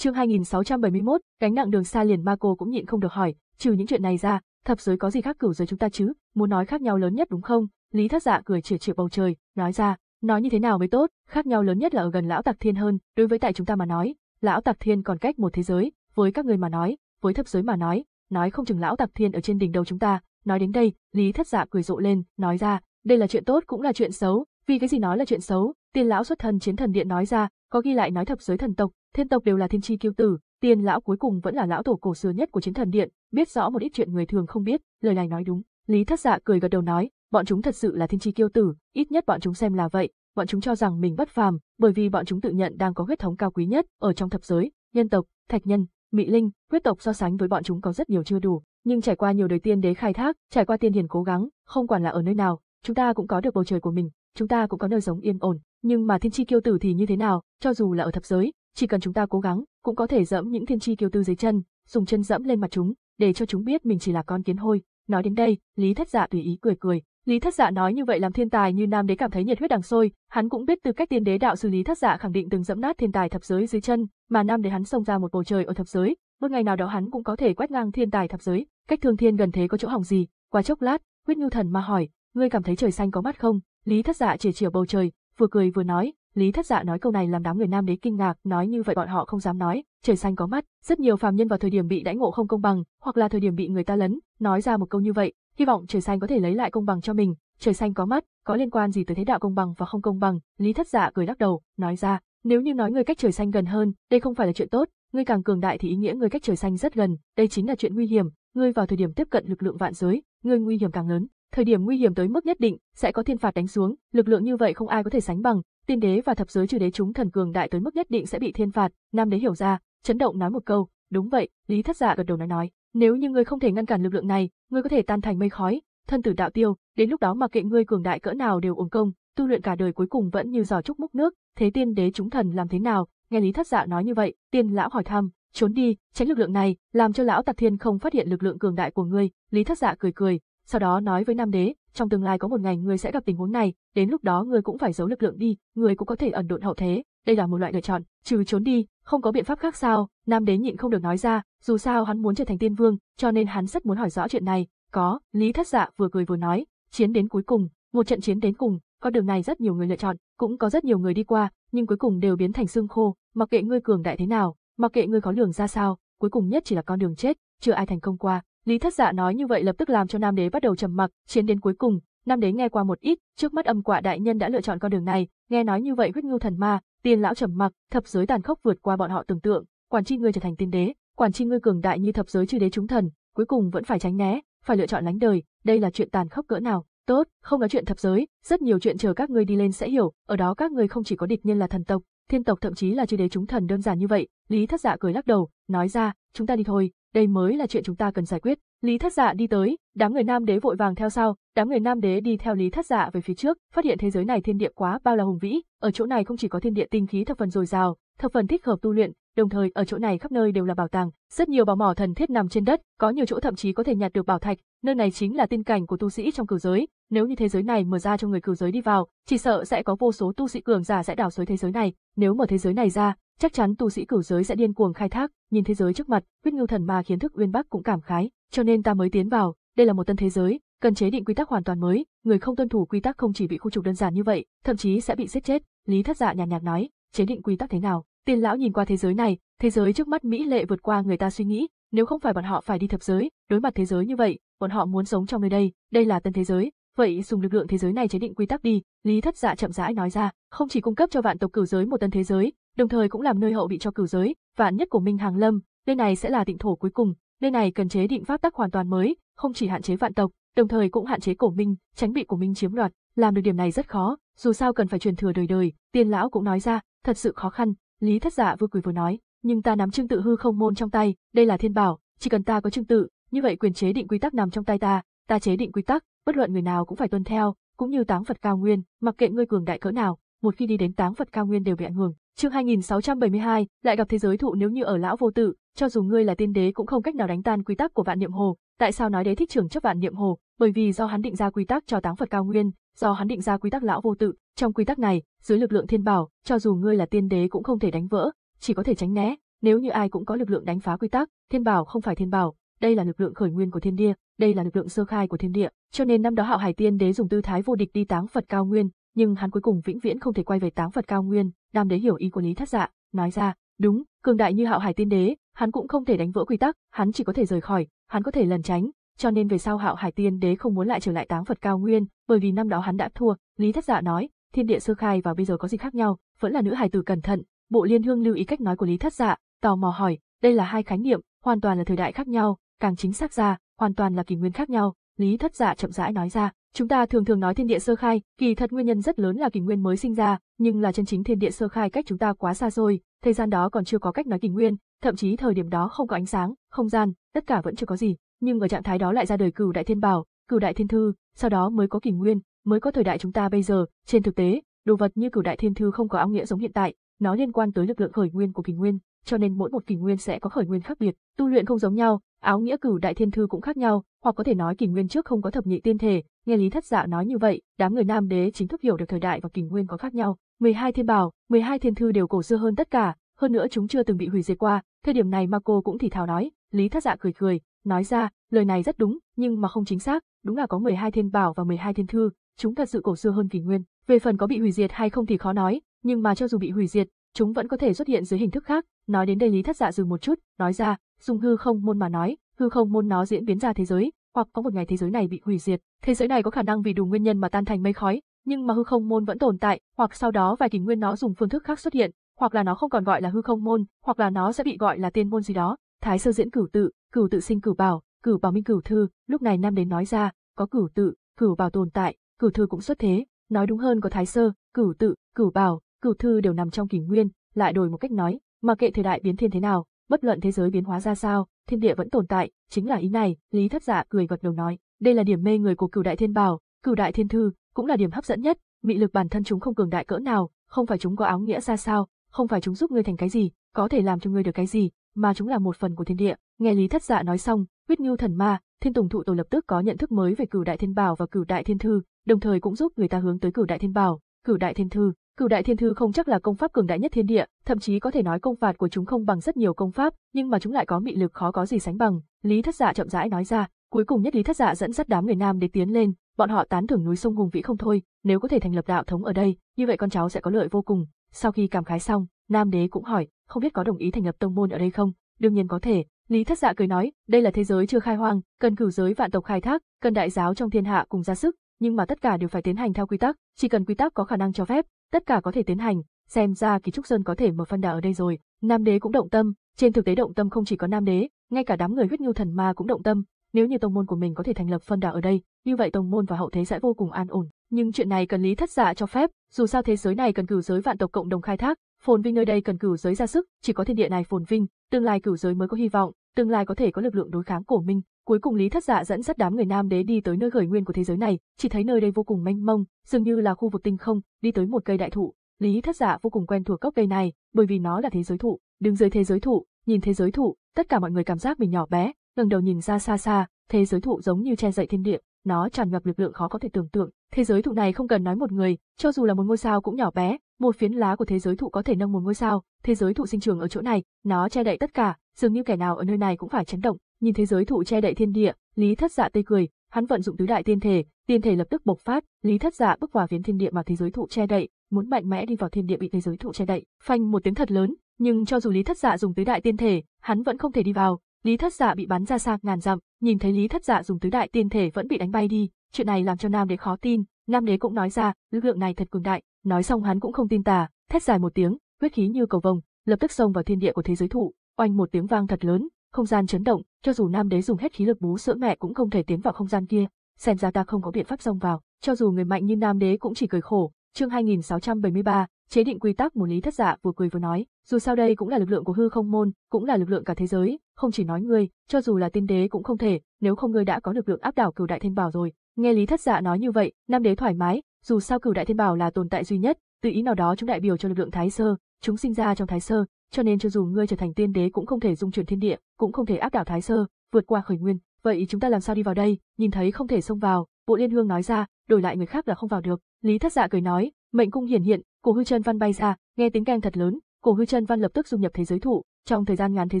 Chương 2671, gánh nặng đường xa liền Marco cũng nhịn không được hỏi, trừ những chuyện này ra, thập giới có gì khác cửu giới chúng ta chứ, muốn nói khác nhau lớn nhất đúng không? Lý Thất Dạ cười chỉ chỉ bầu trời, nói ra, nói như thế nào mới tốt, khác nhau lớn nhất là ở gần lão Tạc Thiên hơn, đối với tại chúng ta mà nói, lão Tạc Thiên còn cách một thế giới, với các người mà nói, với thập giới mà nói, nói không chừng lão Tạc Thiên ở trên đỉnh đầu chúng ta. Nói đến đây, Lý Thất Dạ cười rộ lên, nói ra, đây là chuyện tốt cũng là chuyện xấu, vì cái gì nói là chuyện xấu, tiên lão xuất thân chiến thần điện nói ra, có ghi lại nói thập giới thần tộc, Thiên tộc đều là thiên chi kiêu tử, tiên lão cuối cùng vẫn là lão tổ cổ xưa nhất của chiến thần điện, biết rõ một ít chuyện người thường không biết, lời này nói đúng. Lý Thất Dạ cười gật đầu nói, bọn chúng thật sự là thiên chi kiêu tử, ít nhất bọn chúng xem là vậy, bọn chúng cho rằng mình bất phàm, bởi vì bọn chúng tự nhận đang có huyết thống cao quý nhất ở trong thập giới, nhân tộc, thạch nhân, mỹ linh, huyết tộc so sánh với bọn chúng có rất nhiều chưa đủ, nhưng trải qua nhiều đời tiên đế khai thác, trải qua tiên hiền cố gắng, không quản là ở nơi nào, chúng ta cũng có được bầu trời của mình, chúng ta cũng có nơi sống yên ổn, nhưng mà thiên chi kiêu tử thì như thế nào, cho dù là ở thập giới, chỉ cần chúng ta cố gắng, cũng có thể dẫm những thiên chi kiêu tư dưới chân, dùng chân dẫm lên mặt chúng, để cho chúng biết mình chỉ là con kiến hôi. Nói đến đây, Lý Thất Dạ tùy ý cười cười. Lý Thất Dạ nói như vậy làm thiên tài như Nam Đế cảm thấy nhiệt huyết đằng sôi, hắn cũng biết từ cách tiên đế đạo sư Lý Thất Dạ khẳng định từng dẫm nát thiên tài thập giới dưới chân, mà Nam Đế hắn xông ra một bầu trời ở thập giới, một ngày nào đó hắn cũng có thể quét ngang thiên tài thập giới, cách thương thiên gần thế có chỗ hỏng gì? Qua chốc lát, Huyết Nhu Thần mà hỏi, ngươi cảm thấy trời xanh có mắt không? Lý Thất Dạ chỉ chỉ bầu trời, vừa cười vừa nói, Lý Thất Dạ nói câu này làm đám người Nam Đế kinh ngạc, nói như vậy bọn họ không dám nói, trời xanh có mắt, rất nhiều phàm nhân vào thời điểm bị đãi ngộ không công bằng, hoặc là thời điểm bị người ta lấn, nói ra một câu như vậy, hy vọng trời xanh có thể lấy lại công bằng cho mình, trời xanh có mắt, có liên quan gì tới thế đạo công bằng và không công bằng, Lý Thất Dạ cười lắc đầu, nói ra, nếu như nói người cách trời xanh gần hơn, đây không phải là chuyện tốt, ngươi càng cường đại thì ý nghĩa người cách trời xanh rất gần, đây chính là chuyện nguy hiểm, ngươi vào thời điểm tiếp cận lực lượng vạn giới, ngươi nguy hiểm càng lớn, thời điểm nguy hiểm tới mức nhất định, sẽ có thiên phạt đánh xuống, lực lượng như vậy không ai có thể sánh bằng, tiên đế và thập giới trừ đế chúng thần cường đại tới mức nhất định sẽ bị thiên phạt, nam đế hiểu ra, chấn động nói một câu, đúng vậy, Lý Thất Dạ gật đầu nói nói, nếu như ngươi không thể ngăn cản lực lượng này, ngươi có thể tan thành mây khói, thân tử đạo tiêu, đến lúc đó mà kệ ngươi cường đại cỡ nào đều uổng công, tu luyện cả đời cuối cùng vẫn như giò trúc múc nước, thế tiên đế chúng thần làm thế nào? Nghe Lý Thất Dạ nói như vậy, tiên lão hỏi thăm, trốn đi, tránh lực lượng này, làm cho lão Tạc Thiên không phát hiện lực lượng cường đại của ngươi, Lý Thất Dạ cười cười, sau đó nói với Nam Đế, trong tương lai có một ngày người sẽ gặp tình huống này, đến lúc đó người cũng phải giấu lực lượng đi, người cũng có thể ẩn độn hậu thế, đây là một loại lựa chọn, trừ trốn đi, không có biện pháp khác sao? Nam Đế nhịn không được nói ra, dù sao hắn muốn trở thành tiên vương, cho nên hắn rất muốn hỏi rõ chuyện này. Có, Lý Thất Dạ vừa cười vừa nói, chiến đến cuối cùng, một trận chiến đến cùng, con đường này rất nhiều người lựa chọn, cũng có rất nhiều người đi qua, nhưng cuối cùng đều biến thành xương khô, mặc kệ ngươi cường đại thế nào, mặc kệ ngươi có lường ra sao, cuối cùng nhất chỉ là con đường chết, chưa ai thành công qua. Lý Thất Dạ nói như vậy lập tức làm cho Nam Đế bắt đầu trầm mặc, chiến đến cuối cùng, Nam Đế nghe qua một ít, trước mắt âm quả đại nhân đã lựa chọn con đường này, nghe nói như vậy huyết ngưu thần ma, tiên lão trầm mặc, thập giới tàn khốc vượt qua bọn họ tưởng tượng, quản chi ngươi trở thành tiên đế, quản chi ngươi cường đại như thập giới chư đế chúng thần, cuối cùng vẫn phải tránh né, phải lựa chọn lánh đời, đây là chuyện tàn khốc cỡ nào. Tốt, không có chuyện thập giới, rất nhiều chuyện chờ các ngươi đi lên sẽ hiểu, ở đó các ngươi không chỉ có địch nhân là thần tộc, thiên tộc thậm chí là chư đế chúng thần đơn giản như vậy, Lý Thất Dạ cười lắc đầu, nói ra, chúng ta đi thôi, đây mới là chuyện chúng ta cần giải quyết. Lý Thất Dạ đi tới, đám người Nam Đế vội vàng theo sau, đám người Nam Đế đi theo Lý Thất Dạ về phía trước, phát hiện thế giới này thiên địa quá bao là hùng vĩ, ở chỗ này không chỉ có thiên địa tinh khí thập phần dồi dào, thập phần thích hợp tu luyện, đồng thời ở chỗ này khắp nơi đều là bảo tàng, rất nhiều bảo mỏ thần thiết nằm trên đất, có nhiều chỗ thậm chí có thể nhặt được bảo thạch, nơi này chính là tiên cảnh của tu sĩ trong cửu giới, nếu như thế giới này mở ra cho người cửu giới đi vào, chỉ sợ sẽ có vô số tu sĩ cường giả sẽ đảo xới thế giới này, nếu mở thế giới này ra, chắc chắn tu sĩ cửu giới sẽ điên cuồng khai thác, nhìn thế giới trước mặt, huyết ngưu thần ma khiến thức uyên bắc cũng cảm khái, cho nên ta mới tiến vào, đây là một tân thế giới, cần chế định quy tắc hoàn toàn mới, người không tuân thủ quy tắc không chỉ bị khu trục đơn giản như vậy, thậm chí sẽ bị giết chết, Lý Thất Dạ nhàn nhạt nói, chế định quy tắc thế nào? Tiên lão nhìn qua thế giới này, thế giới trước mắt mỹ lệ vượt qua người ta suy nghĩ, nếu không phải bọn họ phải đi thập giới, đối mặt thế giới như vậy, bọn họ muốn sống trong nơi đây, đây là tân thế giới, vậy dùng lực lượng thế giới này chế định quy tắc đi, Lý Thất Dạ chậm rãi nói ra, không chỉ cung cấp cho vạn tộc cửu giới một tân thế giới, đồng thời cũng làm nơi hậu bị cho cửu giới, vạn nhất của Minh Hàng Lâm, nơi này sẽ là tịnh thổ cuối cùng, nơi này cần chế định pháp tắc hoàn toàn mới, không chỉ hạn chế vạn tộc, đồng thời cũng hạn chế cổ Minh, tránh bị cổ Minh chiếm đoạt, làm được điểm này rất khó, dù sao cần phải truyền thừa đời đời, tiên lão cũng nói ra, thật sự khó khăn, Lý Thất Dạ vừa cười vừa nói, nhưng ta nắm trương tự hư không môn trong tay, đây là thiên bảo, chỉ cần ta có trương tự, như vậy quyền chế định quy tắc nằm trong tay ta, ta chế định quy tắc, bất luận người nào cũng phải tuân theo, cũng như táng Phật cao nguyên, mặc kệ ngươi cường đại cỡ nào, một khi đi đến táng Phật cao nguyên đều bị ảnh hưởng, Chương 2672, lại gặp thế giới thụ nếu như ở lão vô tử, cho dù ngươi là tiên đế cũng không cách nào đánh tan quy tắc của vạn niệm hồ. Tại sao nói đế thích trưởng chấp vạn niệm hồ? Bởi vì do hắn định ra quy tắc cho táng Phật cao nguyên, do hắn định ra quy tắc lão vô tự, trong quy tắc này, dưới lực lượng thiên bảo, cho dù ngươi là tiên đế cũng không thể đánh vỡ, chỉ có thể tránh né. Nếu như ai cũng có lực lượng đánh phá quy tắc, thiên bảo không phải thiên bảo, đây là lực lượng khởi nguyên của thiên địa, đây là lực lượng sơ khai của thiên địa, cho nên năm đó Hạo Hải Tiên Đế dùng tư thái vô địch đi táng Phật cao nguyên, nhưng hắn cuối cùng vĩnh viễn không thể quay về táng Phật cao nguyên, Nam đế hiểu ý của Lý Thất Dạ, nói ra, đúng, cường đại như Hạo Hải Tiên Đế, hắn cũng không thể đánh vỡ quy tắc, hắn chỉ có thể rời khỏi, hắn có thể lần tránh, cho nên về sau Hạo Hải Tiên Đế không muốn lại trở lại Táng Phật Cao Nguyên, bởi vì năm đó hắn đã thua, Lý Thất Dạ nói, thiên địa sơ khai và bây giờ có gì khác nhau, vẫn là nữ hài tử cẩn thận, Bộ Liên Hương lưu ý cách nói của Lý Thất Dạ, tò mò hỏi, đây là hai khái niệm, hoàn toàn là thời đại khác nhau, càng chính xác ra, hoàn toàn là kỷ nguyên khác nhau, Lý Thất Dạ chậm rãi nói ra, Chúng ta thường thường nói thiên địa sơ khai, kỳ thật nguyên nhân rất lớn là kỷ nguyên mới sinh ra, nhưng là chân chính thiên địa sơ khai cách chúng ta quá xa rồi, thời gian đó còn chưa có cách nói kỷ nguyên, thậm chí thời điểm đó không có ánh sáng, không gian, tất cả vẫn chưa có gì, nhưng ở trạng thái đó lại ra đời cửu đại thiên bảo, cửu đại thiên thư, sau đó mới có kỷ nguyên, mới có thời đại chúng ta bây giờ, trên thực tế, đồ vật như cửu đại thiên thư không có áo nghĩa giống hiện tại, nó liên quan tới lực lượng khởi nguyên của kỷ nguyên, cho nên mỗi một kỷ nguyên sẽ có khởi nguyên khác biệt, tu luyện không giống nhau, áo nghĩa cửu đại thiên thư cũng khác nhau, hoặc có thể nói kỷ nguyên trước không có thập nhị tiên thể, Nghe Lý Thất Dạ nói như vậy, đám người Nam Đế chính thức hiểu được thời đại và kình nguyên có khác nhau. 12 thiên bảo, 12 thiên thư đều cổ xưa hơn tất cả, hơn nữa chúng chưa từng bị hủy diệt qua. Thời điểm này Marco cũng thì thào nói, Lý Thất Dạ cười cười, nói ra, lời này rất đúng, nhưng mà không chính xác, đúng là có 12 thiên bảo và 12 thiên thư, chúng thật sự cổ xưa hơn kỷ nguyên. Về phần có bị hủy diệt hay không thì khó nói, nhưng mà cho dù bị hủy diệt, chúng vẫn có thể xuất hiện dưới hình thức khác. Nói đến đây Lý Thất Dạ dừng một chút, nói ra, dùng hư không môn mà nói, hư không môn nó diễn biến ra thế giới, hoặc có một ngày thế giới này bị hủy diệt, thế giới này có khả năng vì đủ nguyên nhân mà tan thành mây khói, nhưng mà hư không môn vẫn tồn tại, hoặc sau đó vài kỷ nguyên nó dùng phương thức khác xuất hiện, hoặc là nó không còn gọi là hư không môn, hoặc là nó sẽ bị gọi là tiên môn gì đó. Thái sơ diễn cửu tự, cửu tự sinh cửu bảo, cửu bảo minh cửu thư, lúc này Nam đến nói ra, có cửu tự, cửu bảo tồn tại, cửu thư cũng xuất thế, nói đúng hơn có thái sơ, cửu tự, cửu bảo, cửu thư đều nằm trong kỷ nguyên, lại đổi một cách nói, mà kệ thời đại biến thiên thế nào, bất luận thế giới biến hóa ra sao, thiên địa vẫn tồn tại, chính là ý này, Lý Thất Dạ cười gật đầu nói, đây là điểm mê người của Cửu Đại Thiên Bảo, Cửu Đại Thiên Thư, cũng là điểm hấp dẫn nhất, mị lực bản thân chúng không cường đại cỡ nào, không phải chúng có áo nghĩa ra sao, không phải chúng giúp ngươi thành cái gì, có thể làm cho ngươi được cái gì, mà chúng là một phần của thiên địa. Nghe Lý Thất Dạ nói xong, Huyết Nưu Thần Ma, Thiên Tùng Thụ Tổ lập tức có nhận thức mới về Cửu Đại Thiên Bảo và Cửu Đại Thiên Thư, đồng thời cũng giúp người ta hướng tới Cửu Đại Thiên Bảo, Cửu Đại Thiên Thư, Cửu đại thiên thư không chắc là công pháp cường đại nhất thiên địa, thậm chí có thể nói công phạt của chúng không bằng rất nhiều công pháp, nhưng mà chúng lại có mị lực khó có gì sánh bằng. Lý Thất Dạ chậm rãi nói ra, cuối cùng nhất Lý Thất Dạ dẫn dắt đám người nam để tiến lên, bọn họ tán thưởng núi sông hùng vĩ không thôi, nếu có thể thành lập đạo thống ở đây, như vậy con cháu sẽ có lợi vô cùng. Sau khi cảm khái xong, Nam Đế cũng hỏi, không biết có đồng ý thành lập tông môn ở đây không? Đương nhiên có thể, Lý Thất Dạ cười nói, đây là thế giới chưa khai hoang, cần cửu giới vạn tộc khai thác, cần đại giáo trong thiên hạ cùng ra sức, nhưng mà tất cả đều phải tiến hành theo quy tắc, chỉ cần quy tắc có khả năng cho phép, tất cả có thể tiến hành, xem ra Ký Trúc Sơn có thể mở phân đà ở đây rồi, Nam Đế cũng động tâm, trên thực tế động tâm không chỉ có Nam Đế, ngay cả đám người huyết nhu thần ma cũng động tâm, nếu như tông môn của mình có thể thành lập phân đà ở đây, như vậy tông môn và hậu thế sẽ vô cùng an ổn, nhưng chuyện này cần lý thất dạ cho phép, dù sao thế giới này cần cửu giới vạn tộc cộng đồng khai thác, phồn vinh nơi đây cần cửu giới ra sức, chỉ có thiên địa này phồn vinh, tương lai cửu giới mới có hy vọng, tương lai có thể có lực lượng đối kháng cổ minh, Cuối cùng Lý Thất Dạ dẫn dắt đám người Nam Đế đi tới nơi khởi nguyên của thế giới này, chỉ thấy nơi đây vô cùng mênh mông, dường như là khu vực tinh không, đi tới một cây đại thụ. Lý Thất Dạ vô cùng quen thuộc gốc cây này, bởi vì nó là thế giới thụ. Đứng dưới thế giới thụ, nhìn thế giới thụ, tất cả mọi người cảm giác mình nhỏ bé, ngẩng đầu nhìn ra xa xa, thế giới thụ giống như che dậy thiên địa, nó tràn ngập lực lượng khó có thể tưởng tượng. Thế giới thụ này không cần nói một người, cho dù là một ngôi sao cũng nhỏ bé, một phiến lá của thế giới thụ có thể nâng một ngôi sao, thế giới thụ sinh trưởng ở chỗ này, nó che đậy tất cả, dường như kẻ nào ở nơi này cũng phải chấn động, nhìn thế giới thụ che đậy thiên địa, Lý Thất Dạ tươi cười, hắn vận dụng tứ đại tiên thể, tiên thể lập tức bộc phát, Lý Thất Dạ bước vào viễn thiên địa mà thế giới thụ che đậy, muốn mạnh mẽ đi vào thiên địa bị thế giới thụ che đậy, phanh một tiếng thật lớn, nhưng cho dù Lý Thất Dạ dùng tứ đại tiên thể, hắn vẫn không thể đi vào, Lý Thất Dạ bị bắn ra xa ngàn dặm, nhìn thấy Lý Thất Dạ dùng tứ đại tiên thể vẫn bị đánh bay đi, chuyện này làm cho Nam Đế khó tin, Nam Đế cũng nói ra, lực lượng này thật cường đại, nói xong hắn cũng không tin tà, thét dài một tiếng, huyết khí như cầu vồng, lập tức xông vào thiên địa của thế giới thụ, Oanh một tiếng vang thật lớn, không gian chấn động, cho dù nam đế dùng hết khí lực bú sữa mẹ cũng không thể tiến vào không gian kia, xem ra ta không có biện pháp xông vào, cho dù người mạnh như nam đế cũng chỉ cười khổ. Chương 2673, chế định quy tắc một lý thất dạ vừa cười vừa nói, dù sao đây cũng là lực lượng của hư không môn, cũng là lực lượng cả thế giới, không chỉ nói ngươi, cho dù là tiên đế cũng không thể, nếu không ngươi đã có lực lượng áp đảo cửu đại thiên bảo rồi. Nghe Lý Thất Dạ nói như vậy, nam đế thoải mái, dù sao cửu đại thiên bảo là tồn tại duy nhất, tự ý nào đó chúng đại biểu cho lực lượng thái sơ, chúng sinh ra trong thái sơ, cho nên cho dù ngươi trở thành tiên đế cũng không thể dung chuyển thiên địa, cũng không thể áp đảo Thái Sơ, vượt qua khởi nguyên, vậy chúng ta làm sao đi vào đây, nhìn thấy không thể xông vào, Bộ Liên Hương nói ra, đổi lại người khác là không vào được, Lý Thất Dạ cười nói, mệnh cung hiển hiện, cổ hư chân văn bay ra, nghe tiếng keng thật lớn, cổ hư chân văn lập tức dung nhập thế giới thụ, trong thời gian ngắn thế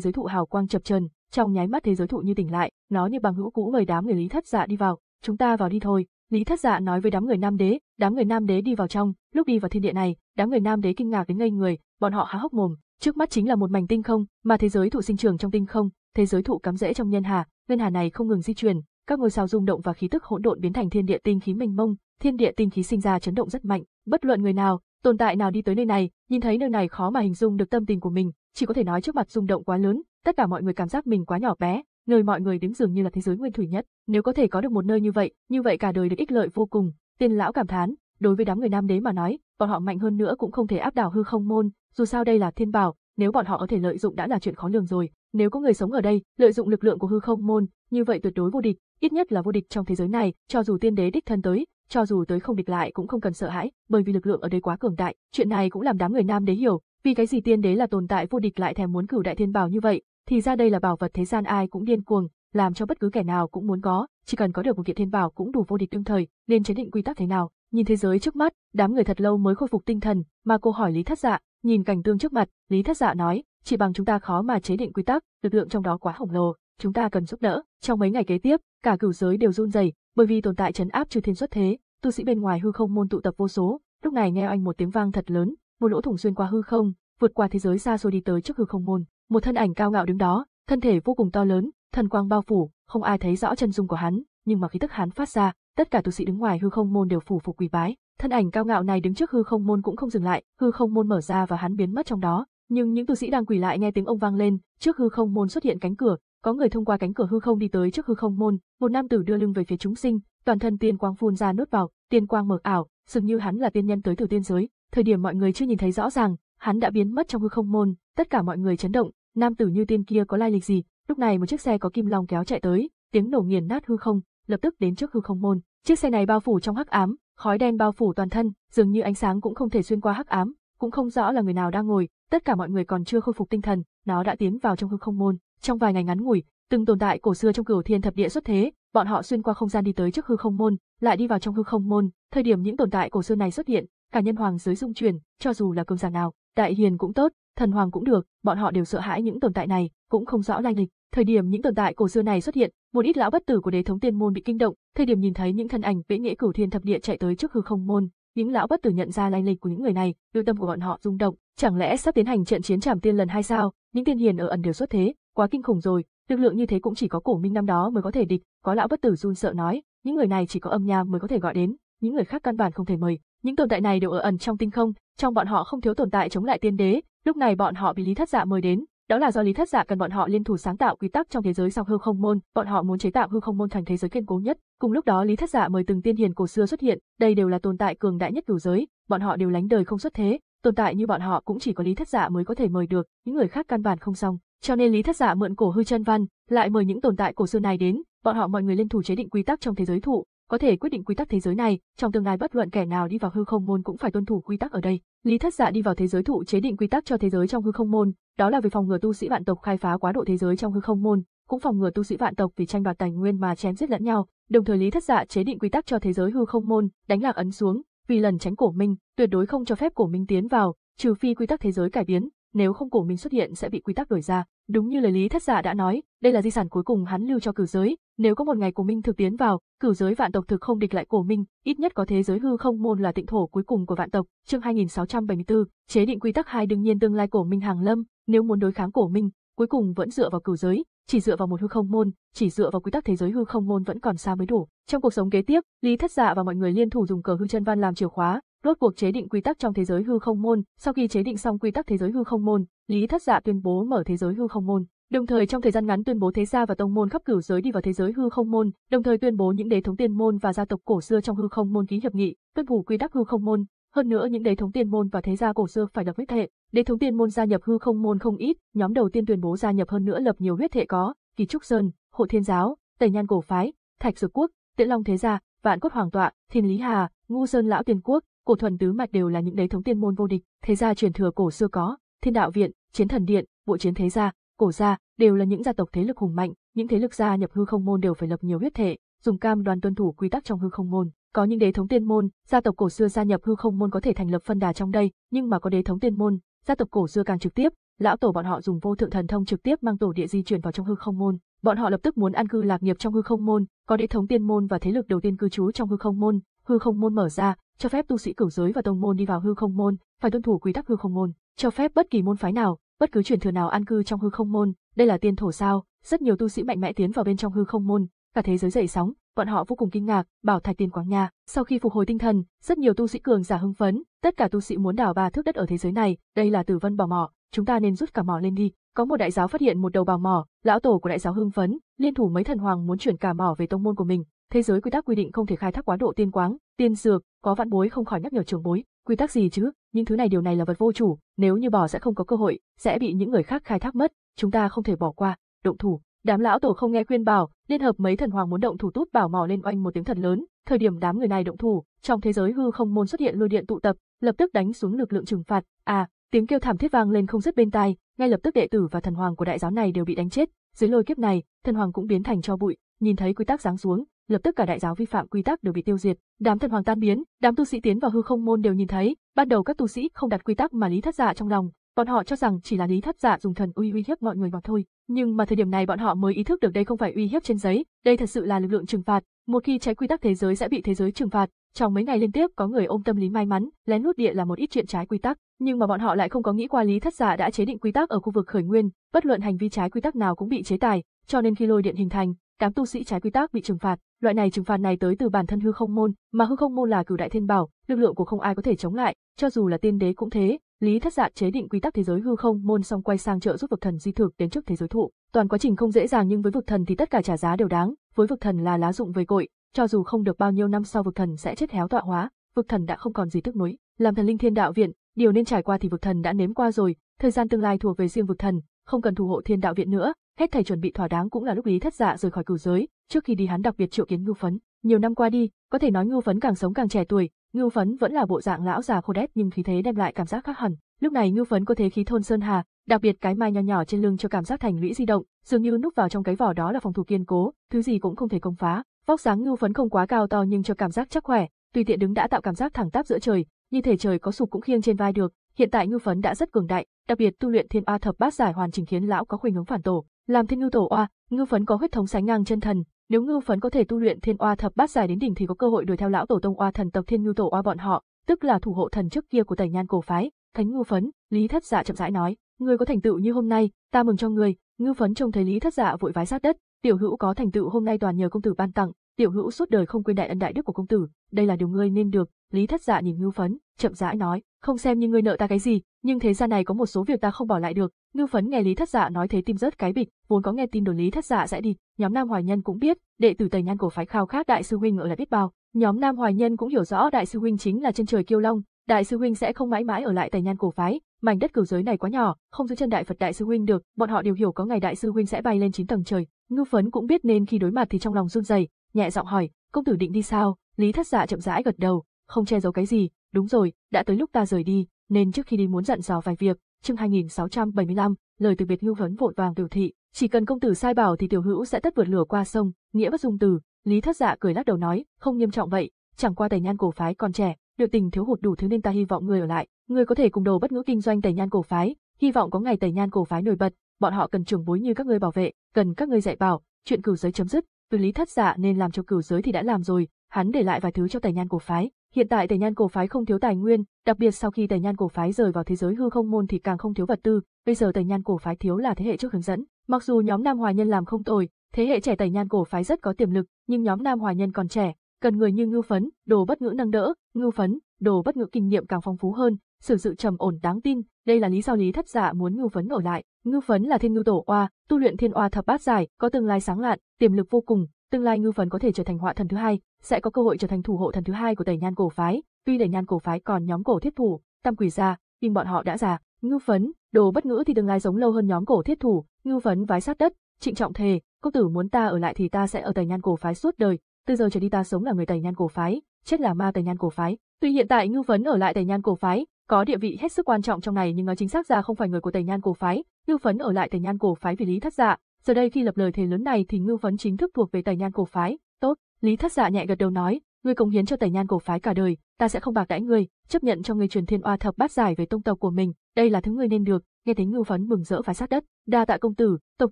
giới thụ hào quang chập chờn, trong nháy mắt thế giới thụ như tỉnh lại, nó như bằng hữu cũ mời đám người Lý Thất Dạ đi vào, chúng ta vào đi thôi, Lý Thất Dạ nói với đám người Nam Đế, đám người Nam Đế đi vào trong, lúc đi vào thiên địa này, đám người Nam Đế kinh ngạc đến ngây người, bọn họ há hốc mồm, Trước mắt chính là một mảnh tinh không, mà thế giới thụ sinh trưởng trong tinh không, thế giới thụ cắm rễ trong nhân hà, ngân hà này không ngừng di chuyển, các ngôi sao rung động và khí tức hỗn độn biến thành thiên địa tinh khí mênh mông, thiên địa tinh khí sinh ra chấn động rất mạnh, bất luận người nào, tồn tại nào đi tới nơi này, nhìn thấy nơi này khó mà hình dung được tâm tình của mình, chỉ có thể nói trước mặt rung động quá lớn, tất cả mọi người cảm giác mình quá nhỏ bé, nơi mọi người đứng dường như là thế giới nguyên thủy nhất, nếu có thể có được một nơi như vậy, như vậy cả đời được ích lợi vô cùng, Tiên lão cảm thán, đối với đám người nam đế mà nói, bọn họ mạnh hơn nữa cũng không thể áp đảo hư không môn, dù sao đây là thiên bảo, nếu bọn họ có thể lợi dụng đã là chuyện khó lường rồi, nếu có người sống ở đây, lợi dụng lực lượng của hư không môn, như vậy tuyệt đối vô địch, ít nhất là vô địch trong thế giới này, cho dù tiên đế đích thân tới, cho dù tới không địch lại cũng không cần sợ hãi, bởi vì lực lượng ở đây quá cường đại, chuyện này cũng làm đám người nam đế hiểu, vì cái gì tiên đế là tồn tại vô địch lại thèm muốn cửu đại thiên bảo như vậy, thì ra đây là bảo vật thế gian ai cũng điên cuồng, làm cho bất cứ kẻ nào cũng muốn có, chỉ cần có được một kiện thiên bảo cũng đủ vô địch đương thời, nên chế định quy tắc thế nào. Nhìn thế giới trước mắt, đám người thật lâu mới khôi phục tinh thần, mà cô hỏi Lý Thất Dạ, Nhìn cảnh tương trước mặt, Lý Thất Dạ nói, chỉ bằng chúng ta khó mà chế định quy tắc, lực lượng trong đó quá khổng lồ, chúng ta cần giúp đỡ. Trong mấy ngày kế tiếp, cả cửu giới đều run rẩy, bởi vì tồn tại chấn áp chư thiên xuất thế, tu sĩ bên ngoài hư không môn tụ tập vô số. Lúc này nghe anh một tiếng vang thật lớn, một lỗ thủng xuyên qua hư không, vượt qua thế giới xa xôi đi tới trước hư không môn. Một thân ảnh cao ngạo đứng đó, thân thể vô cùng to lớn, thần quang bao phủ, không ai thấy rõ chân dung của hắn, nhưng mà khí tức hắn phát ra, tất cả tu sĩ đứng ngoài hư không môn đều phủ phục quỳ bái. Thân ảnh cao ngạo này đứng trước hư không môn cũng không dừng lại, hư không môn mở ra và hắn biến mất trong đó, nhưng những tu sĩ đang quỳ lại nghe tiếng ông vang lên, trước hư không môn xuất hiện cánh cửa, có người thông qua cánh cửa hư không đi tới trước hư không môn, một nam tử đưa lưng về phía chúng sinh, toàn thân tiên quang phun ra nuốt vào, tiên quang mờ ảo, dường như hắn là tiên nhân tới từ tiên giới, thời điểm mọi người chưa nhìn thấy rõ ràng, hắn đã biến mất trong hư không môn, tất cả mọi người chấn động, nam tử như tiên kia có lai lịch gì? Lúc này một chiếc xe có kim long kéo chạy tới, tiếng nổ nghiền nát hư không, lập tức đến trước hư không môn, chiếc xe này bao phủ trong hắc ám, khói đen bao phủ toàn thân, dường như ánh sáng cũng không thể xuyên qua hắc ám, cũng không rõ là người nào đang ngồi, tất cả mọi người còn chưa khôi phục tinh thần, nó đã tiến vào trong hư không môn, trong vài ngày ngắn ngủi, từng tồn tại cổ xưa trong cửu thiên thập địa xuất thế, bọn họ xuyên qua không gian đi tới trước hư không môn, lại đi vào trong hư không môn, thời điểm những tồn tại cổ xưa này xuất hiện, cả nhân hoàng giới dung chuyển, cho dù là cường giả nào, đại hiền cũng tốt, thần hoàng cũng được, bọn họ đều sợ hãi những tồn tại này, cũng không rõ lai lịch. Thời điểm những tồn tại cổ xưa này xuất hiện, một ít lão bất tử của đế thống tiên môn bị kinh động, thời điểm nhìn thấy những thân ảnh bệ nghĩa cửu thiên thập địa chạy tới trước hư không môn, những lão bất tử nhận ra lai lịch của những người này, nội tâm của bọn họ rung động, chẳng lẽ sắp tiến hành trận chiến trảm tiên lần hai sao? Những tiên hiền ở ẩn đều xuất thế, quá kinh khủng rồi, lực lượng như thế cũng chỉ có cổ minh năm đó mới có thể địch, có lão bất tử run sợ nói, những người này chỉ có âm nha mới có thể gọi đến, những người khác căn bản không thể mời. Những tồn tại này đều ở ẩn trong tinh không, trong bọn họ không thiếu tồn tại chống lại tiên đế, lúc này bọn họ bị Lý Thất Dạ mời đến, đó là do Lý Thất Dạ cần bọn họ liên thủ sáng tạo quy tắc trong thế giới song hư không môn, bọn họ muốn chế tạo hư không môn thành thế giới kiên cố nhất. Cùng lúc đó Lý Thất Dạ mời từng tiên hiền cổ xưa xuất hiện, đây đều là tồn tại cường đại nhất cửu giới, bọn họ đều lánh đời không xuất thế, tồn tại như bọn họ cũng chỉ có Lý Thất Dạ mới có thể mời được, những người khác căn bản không xong. Cho nên Lý Thất Dạ mượn cổ hư chân văn, lại mời những tồn tại cổ xưa này đến, bọn họ mọi người liên thủ chế định quy tắc trong thế giới thụ, có thể quyết định quy tắc thế giới này, trong tương lai bất luận kẻ nào đi vào hư không môn cũng phải tuân thủ quy tắc ở đây. Lý Thất Dạ đi vào thế giới thụ chế định quy tắc cho thế giới trong hư không môn, đó là về phòng ngừa tu sĩ vạn tộc khai phá quá độ thế giới trong hư không môn, cũng phòng ngừa tu sĩ vạn tộc vì tranh đoạt tài nguyên mà chém giết lẫn nhau, đồng thời Lý Thất Dạ chế định quy tắc cho thế giới hư không môn, đánh lạc ấn xuống, vì lần tránh cổ minh, tuyệt đối không cho phép cổ minh tiến vào, trừ phi quy tắc thế giới cải biến, nếu không cổ minh xuất hiện sẽ bị quy tắc đổi ra. Đúng như lời Lý Thất Dạ đã nói, đây là di sản cuối cùng hắn lưu cho cửu giới, nếu có một ngày cổ minh thực tiến vào, cửu giới vạn tộc thực không địch lại cổ minh, ít nhất có thế giới hư không môn là tịnh thổ cuối cùng của vạn tộc. Chương 2674, chế định quy tắc hai đương nhiên tương lai cổ minh hàng lâm, nếu muốn đối kháng cổ minh, cuối cùng vẫn dựa vào cửu giới, chỉ dựa vào một hư không môn, chỉ dựa vào quy tắc thế giới hư không môn vẫn còn xa mới đủ. Trong cuộc sống kế tiếp, Lý Thất Dạ và mọi người liên thủ dùng cờ hư chân văn làm chìa khóa, rốt cuộc chế định quy tắc trong thế giới hư không môn. Sau khi chế định xong quy tắc thế giới hư không môn, Lý Thất Dạ tuyên bố mở thế giới hư không môn đồng thời trong thời gian ngắn tuyên bố thế gia và tông môn khắp cửu giới đi vào thế giới hư không môn, đồng thời tuyên bố những đế thống tiên môn và gia tộc cổ xưa trong hư không môn ký hiệp nghị, tuân thủ quy tắc hư không môn, hơn nữa những đế thống tiên môn và thế gia cổ xưa phải lập huyết hệ, đế thống tiên môn gia nhập hư không môn không ít, nhóm đầu tiên tuyên bố gia nhập hơn nữa lập nhiều huyết hệ có, Kỳ Trúc Sơn, Hộ Thiên giáo, tẩy Nhan cổ phái, Thạch Dược quốc, Tiễn Long thế gia, Vạn Cốt Hoàng tọa, Thiên Lý Hà, Ngu Sơn lão tiên quốc, Cổ Thuần tứ mạch đều là những đế thống tiên môn vô địch, thế gia truyền thừa cổ xưa có, Thiên Đạo viện, Chiến Thần điện, Bộ chiến thế gia, cổ gia đều là những gia tộc thế lực hùng mạnh, những thế lực gia nhập hư không môn đều phải lập nhiều huyết thể, dùng cam đoan tuân thủ quy tắc trong hư không môn. Có những đế thống tiên môn, gia tộc cổ xưa gia nhập hư không môn có thể thành lập phân đà trong đây, nhưng mà có đế thống tiên môn, gia tộc cổ xưa càng trực tiếp, lão tổ bọn họ dùng vô thượng thần thông trực tiếp mang tổ địa di chuyển vào trong hư không môn, bọn họ lập tức muốn an cư lạc nghiệp trong hư không môn, có đế thống tiên môn và thế lực đầu tiên cư trú trong hư không môn, hư không môn mở ra, cho phép tu sĩ cửu giới và tông môn đi vào hư không môn, phải tuân thủ quy tắc hư không môn, cho phép bất kỳ môn phái nào, bất cứ truyền thừa nào an cư trong hư không môn, đây là tiên thổ sao? Rất nhiều tu sĩ mạnh mẽ tiến vào bên trong hư không môn, cả thế giới dậy sóng, bọn họ vô cùng kinh ngạc, bảo thạch tiên quáng nha. Sau khi phục hồi tinh thần, rất nhiều tu sĩ cường giả hưng phấn, tất cả tu sĩ muốn đào ba thước đất ở thế giới này, đây là tử vân bảo mỏ, chúng ta nên rút cả mỏ lên đi. Có một đại giáo phát hiện một đầu bảo mỏ, lão tổ của đại giáo hưng phấn, liên thủ mấy thần hoàng muốn chuyển cả mỏ về tông môn của mình. Thế giới quy tắc quy định không thể khai thác quá độ tiên quáng, tiên dược, có vạn bối không khỏi nhắc nhở trưởng bối, Quy tắc gì chứ, những thứ này điều này là vật vô chủ, nếu như bỏ sẽ không có cơ hội, sẽ bị những người khác khai thác mất, chúng ta không thể bỏ qua, động thủ. Đám lão tổ không nghe khuyên bảo, liên hợp mấy thần hoàng muốn động thủ tút bảo mò lên oanh một tiếng thật lớn, thời điểm đám người này động thủ, trong thế giới hư không môn xuất hiện lôi điện tụ tập, lập tức đánh xuống lực lượng trừng phạt. À, tiếng kêu thảm thiết vang lên không dứt bên tai, ngay lập tức đệ tử và thần hoàng của đại giáo này đều bị đánh chết. Dưới lôi kiếp này, thần hoàng cũng biến thành cho bụi, nhìn thấy quy tắc giáng xuống, lập tức cả đại giáo vi phạm quy tắc đều bị tiêu diệt, đám thần hoàng tan biến, đám tu sĩ tiến vào hư không môn đều nhìn thấy, ban đầu các tu sĩ không đặt quy tắc mà Lý Thất Dạ trong lòng, bọn họ cho rằng chỉ là Lý Thất Dạ dùng thần uy uy hiếp mọi người mà thôi, nhưng mà thời điểm này bọn họ mới ý thức được đây không phải uy hiếp trên giấy, đây thật sự là lực lượng trừng phạt, một khi trái quy tắc thế giới sẽ bị thế giới trừng phạt, trong mấy ngày liên tiếp có người ôm tâm lý may mắn, lén lút địa là một ít chuyện trái quy tắc, nhưng mà bọn họ lại không có nghĩ qua Lý Thất Dạ đã chế định quy tắc ở khu vực khởi nguyên, bất luận hành vi trái quy tắc nào cũng bị chế tài, cho nên khi lôi điện hình thành, đám tu sĩ trái quy tắc bị trừng phạt, loại này trừng phạt này tới từ bản thân hư không môn, mà hư không môn là cửu đại thiên bảo, lực lượng của không ai có thể chống lại, cho dù là tiên đế cũng thế. Lý Thất Dạ chế định quy tắc thế giới hư không môn xong quay sang trợ giúp vực thần di thực đến trước thế giới thụ. Toàn quá trình không dễ dàng nhưng với vực thần thì tất cả trả giá đều đáng, với vực thần là lá dụng về cội, cho dù không được bao nhiêu năm sau vực thần sẽ chết héo tọa hóa, vực thần đã không còn gì tức nuối. Làm thần linh thiên đạo viện, điều nên trải qua thì vực thần đã nếm qua rồi, thời gian tương lai thuộc về riêng vực thần, không cần thủ hộ thiên đạo viện nữa, hết thầy chuẩn bị thỏa đáng cũng là lúc Lý Thất Dạ rời khỏi cửu giới, trước khi đi hắn đặc biệt triệu kiến Ngưu Phấn, nhiều năm qua đi, có thể nói Ngưu Phấn càng sống càng trẻ tuổi, Ngưu Phấn vẫn là bộ dạng lão già khô đét nhưng khí thế đem lại cảm giác khác hẳn, lúc này Ngưu Phấn có thế khí thôn sơn hà, đặc biệt cái mai nho nhỏ trên lưng cho cảm giác thành lũy di động, dường như núp vào trong cái vỏ đó là phòng thủ kiên cố, thứ gì cũng không thể công phá. Vóc dáng Ngưu Phấn không quá cao to nhưng cho cảm giác chắc khỏe, tùy tiện đứng đã tạo cảm giác thẳng tắp giữa trời, như thể trời có sụp cũng khiêng trên vai được. Hiện tại Ngưu Phấn đã rất cường đại, đặc biệt tu luyện Thiên A Thập Bát Giải hoàn chỉnh khiến lão có khuynh hướng phản tổ, làm thiên ngưu tổ oa, ngưu phấn có huyết thống sánh ngang chân thần, nếu ngưu phấn có thể tu luyện thiên oa thập bát dài đến đỉnh thì có cơ hội đuổi theo lão tổ tông oa thần tộc thiên ngưu tổ oa bọn họ, tức là thủ hộ thần trước kia của tẩy nhan cổ phái. Thánh ngưu phấn, Lý Thất Dạ chậm rãi nói, người có thành tựu như hôm nay, ta mừng cho người Ngưu phấn trông thấy Lý Thất Dạ vội vái sát đất, tiểu hữu có thành tựu hôm nay toàn nhờ công tử ban tặng, tiểu hữu suốt đời không quên đại ân đại đức của công tử, đây là điều ngươi nên được. Lý Thất Dạ nhìn Ngưu Phấn, chậm rãi nói, không xem như ngươi nợ ta cái gì, nhưng thế gian này có một số việc ta không bỏ lại được. Ngưu Phấn nghe Lý Thất Dạ nói thế tim rớt cái bịch, vốn có nghe tin đồn Lý Thất Dạ sẽ đi, nhóm Nam Hoài Nhân cũng biết, đệ tử Tây Nhan cổ phái khao khát đại sư huynh ở lại biết bao, nhóm Nam Hoài Nhân cũng hiểu rõ đại sư huynh chính là trên trời kiêu long, đại sư huynh sẽ không mãi mãi ở lại Tây Nhan cổ phái, mảnh đất cửu giới này quá nhỏ, không giữ chân đại Phật đại sư huynh được, bọn họ đều hiểu có ngày đại sư huynh sẽ bay lên chín tầng trời. Ngưu Phấn cũng biết nên khi đối mặt thì trong lòng run rẩy, nhẹ giọng hỏi, công tử định đi sao? Lý Thất Dạ chậm rãi gật đầu, không che giấu cái gì, đúng rồi, đã tới lúc ta rời đi, nên trước khi đi muốn dặn dò vài việc. Chương 2675, lời từ biệt Ngưu vấn vội vàng biểu thị, chỉ cần công tử sai bảo thì tiểu hữu sẽ tất vượt lửa qua sông, nghĩa bất dung từ. Lý Thất Dạ cười lắc đầu nói, không nghiêm trọng vậy, chẳng qua tài nhan cổ phái còn trẻ, được tình thiếu hụt đủ thứ nên ta hy vọng người ở lại, người có thể cùng đồ bất ngữ kinh doanh tài nhan cổ phái, hy vọng có ngày tài nhan cổ phái nổi bật, bọn họ cần trưởng bối như các ngươi bảo vệ, cần các ngươi dạy bảo, chuyện cửu giới chấm dứt, từ lý thất dạ nên làm cho cửu giới thì đã làm rồi, hắn để lại vài thứ cho tài nhan cổ phái. Hiện tại tài nhan cổ phái không thiếu tài nguyên, đặc biệt sau khi tài nhan cổ phái rời vào thế giới hư không môn thì càng không thiếu vật tư, bây giờ tài nhan cổ phái thiếu là thế hệ trước hướng dẫn. Mặc dù nhóm Nam Hòa Nhân làm không tồi, thế hệ trẻ tài nhan cổ phái rất có tiềm lực, nhưng nhóm Nam Hòa Nhân còn trẻ, cần người như Ngưu Phấn, Đồ Bất Ngữ nâng đỡ, Ngưu Phấn, Đồ Bất Ngữ kinh nghiệm càng phong phú hơn, Sử sự trầm ổn đáng tin, đây là lý do Lý Thất Dạ muốn Ngưu Phấn ở lại. Ngưu Phấn là thiên ngưu tổ oa, tu luyện thiên oa thập bát giải, có tương lai sáng lạn, tiềm lực vô cùng, tương lai Ngưu Phấn có thể trở thành họa thần thứ hai, sẽ có cơ hội trở thành thủ hộ thần thứ hai của Tẩy Nhan cổ phái. Tuy Tẩy Nhan cổ phái còn nhóm cổ thiết thủ, Tam Quỷ gia, nhưng bọn họ đã già, Ngưu Phấn, đồ bất ngữ thì tương lai giống lâu hơn nhóm cổ thiết thủ, Ngưu Phấn vái sát đất, trịnh trọng thề, công tử muốn ta ở lại thì ta sẽ ở Tẩy Nhan cổ phái suốt đời, từ giờ trở đi ta sống là người Tẩy Nhan cổ phái, chết là ma Tẩy Nhan cổ phái. Tuy hiện tại Ngưu Phấn ở lại Tẩy Nhan cổ phái, có địa vị hết sức quan trọng trong này nhưng nói chính xác ra không phải người của Tề Nhan cổ phái, Ngưu Phấn ở lại Tề Nhan cổ phái vì Lý Thất Dạ, giờ đây khi lập lời thề lớn này thì Ngưu Phấn chính thức thuộc về Tề Nhan cổ phái, tốt, Lý Thất Dạ nhẹ gật đầu nói, ngươi cống hiến cho Tề Nhan cổ phái cả đời, ta sẽ không bạc đãi ngươi, chấp nhận cho ngươi truyền thiên oa thập bát giải về tông tộc của mình, đây là thứ ngươi nên được, nghe thấy Ngưu Phấn mừng rỡ và sát đất, đa tạ công tử, tộc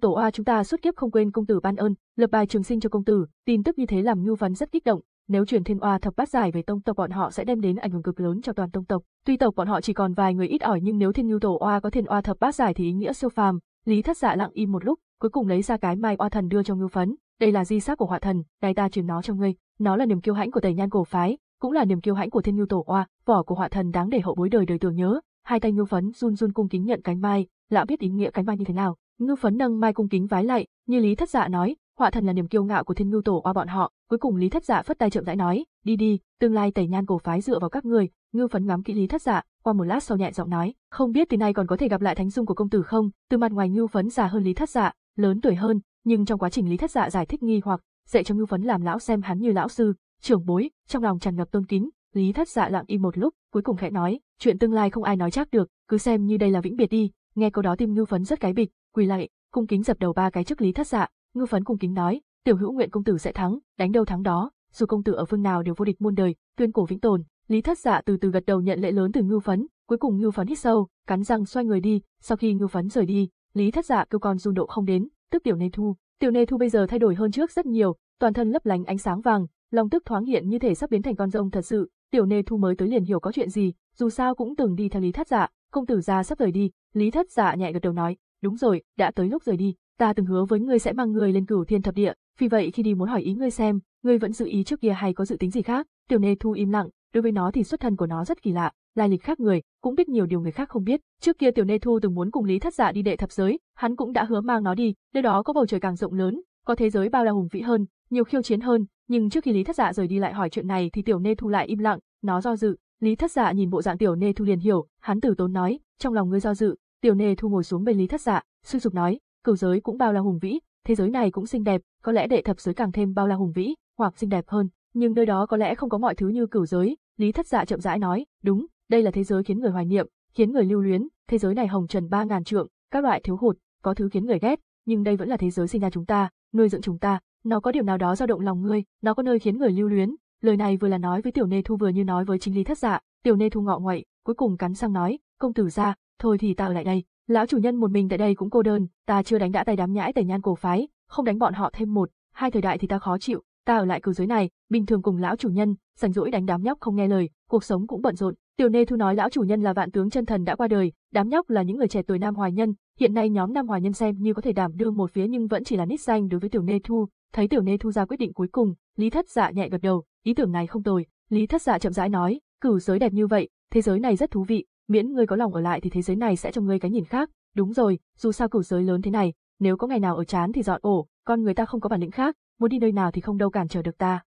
tổ oa chúng ta suốt kiếp không quên công tử ban ơn, lập bài trường sinh cho công tử, tin tức như thế làm Ngưu Phấn rất kích động, nếu truyền thiên oa thập bát giải về tông tộc bọn họ sẽ đem đến ảnh hưởng cực lớn cho toàn tông tộc. Tuy tộc bọn họ chỉ còn vài người ít ỏi nhưng nếu thiên nhu tổ oa có thiên oa thập bát giải thì ý nghĩa siêu phàm. Lý thất dạ lặng im một lúc, cuối cùng lấy ra cái mai oa thần đưa cho ngưu phấn. Đây là di xác của họa thần, đây ta truyền nó cho ngươi. Nó là niềm kiêu hãnh của tề nhan cổ phái, cũng là niềm kiêu hãnh của thiên nhu tổ oa. Vỏ của họa thần đáng để hậu bối đời đời tưởng nhớ. Hai tay ngưu phấn run run cung kính nhận cánh mai, lão biết ý nghĩa cánh mai như thế nào. Ngưu phấn nâng mai cung kính vái lạy, như Lý thất dạ nói, họa thần là niềm kiêu ngạo của thiên ngưu tổ oa bọn họ cuối cùng lý thất dạ phất tay chậm rãi nói đi đi tương lai tẩy nhan cổ phái dựa vào các người ngưu phấn ngắm kỹ lý thất dạ, qua một lát sau nhẹ giọng nói không biết từ nay còn có thể gặp lại thánh dung của công tử không từ mặt ngoài ngưu phấn già hơn lý thất dạ, lớn tuổi hơn nhưng trong quá trình lý thất dạ giải thích nghi hoặc dạy cho ngưu phấn làm lão xem hắn như lão sư trưởng bối trong lòng tràn ngập tôn kính lý thất dạ lặng im một lúc cuối cùng khẽ nói chuyện tương lai không ai nói chắc được cứ xem như đây là vĩnh biệt đi nghe câu đó tim ngưu phấn rất cái bịch quỳ lại cung kính dập đầu ba cái trước lý thất dạ Ngư phấn cung kính nói, tiểu hữu nguyện công tử sẽ thắng, đánh đâu thắng đó, dù công tử ở phương nào đều vô địch muôn đời, tuyên cổ vĩnh tồn. Lý Thất Dạ từ từ gật đầu nhận lễ lớn từ Ngư Phấn, cuối cùng Ngư Phấn hít sâu, cắn răng xoay người đi, sau khi Ngư Phấn rời đi, Lý Thất Dạ kêu con run độ không đến, tức tiểu Nê Thu. Tiểu Nê Thu bây giờ thay đổi hơn trước rất nhiều, toàn thân lấp lánh ánh sáng vàng, lòng tức thoáng hiện như thể sắp biến thành con rồng thật sự, tiểu Nê Thu mới tới liền hiểu có chuyện gì, dù sao cũng từng đi theo Lý Thất Dạ, công tử gia sắp rời đi, Lý Thất Dạ nhẹ gật đầu nói, đúng rồi, đã tới lúc rời đi, ta từng hứa với ngươi sẽ mang ngươi lên cửu thiên thập địa, vì vậy khi đi muốn hỏi ý ngươi xem, ngươi vẫn giữ ý trước kia hay có dự tính gì khác, tiểu nê thu im lặng, đối với nó thì xuất thân của nó rất kỳ lạ, lai lịch khác người, cũng biết nhiều điều người khác không biết. Trước kia Tiểu Nê Thu từng muốn cùng Lý Thất Dạ đi đệ thập giới, hắn cũng đã hứa mang nó đi, nơi đó có bầu trời càng rộng lớn, có thế giới bao la hùng vĩ hơn, nhiều khiêu chiến hơn, nhưng trước khi Lý Thất Dạ rời đi lại hỏi chuyện này thì Tiểu Nê Thu lại im lặng, nó do dự. Lý Thất Dạ nhìn bộ dạng Tiểu Nê Thu liền hiểu, hắn tử tốn nói, trong lòng ngươi do dự. Tiểu Nê Thu ngồi xuống bên Lý Thất Dạ, sư dục nói, cửu giới cũng bao la hùng vĩ, thế giới này cũng xinh đẹp, có lẽ đệ thập giới càng thêm bao la hùng vĩ, hoặc xinh đẹp hơn, nhưng nơi đó có lẽ không có mọi thứ như cửu giới, Lý Thất Dạ chậm rãi nói, đúng, đây là thế giới khiến người hoài niệm, khiến người lưu luyến, thế giới này hồng trần ba ngàn trượng, các loại thiếu hụt, có thứ khiến người ghét, nhưng đây vẫn là thế giới sinh ra chúng ta, nuôi dưỡng chúng ta, nó có điểm nào đó dao động lòng ngươi, nó có nơi khiến người lưu luyến. Lời này vừa là nói với Tiểu Nê Thu vừa như nói với chính Lý Thất Dạ, Tiểu Nê Thu ngọ nguậy, cuối cùng cắn răng nói, công tử gia, thôi thì ta lại đây, Lão chủ nhân một mình tại đây cũng cô đơn, ta chưa đánh đã tay đám nhãi tẩy nhan cổ phái, không đánh bọn họ thêm một, hai thời đại thì ta khó chịu, ta ở lại cử dưới này, bình thường cùng lão chủ nhân, rảnh rỗi đánh đám nhóc không nghe lời, cuộc sống cũng bận rộn. Tiểu Nê Thu nói lão chủ nhân là vạn tướng chân thần đã qua đời, đám nhóc là những người trẻ tuổi Nam Hoài Nhân, hiện nay nhóm Nam Hoài Nhân xem như có thể đảm đương một phía nhưng vẫn chỉ là nít danh đối với Tiểu Nê Thu, thấy Tiểu Nê Thu ra quyết định cuối cùng, Lý Thất Dạ nhẹ gật đầu, ý tưởng này không tồi, Lý Thất Dạ chậm rãi nói, cử giới đẹp như vậy, thế giới này rất thú vị, miễn ngươi có lòng ở lại thì thế giới này sẽ cho ngươi cái nhìn khác, đúng rồi, dù sao cửu giới lớn thế này, nếu có ngày nào ở chán thì dọn ổ, con người ta không có bản lĩnh khác, muốn đi nơi nào thì không đâu cản trở được ta.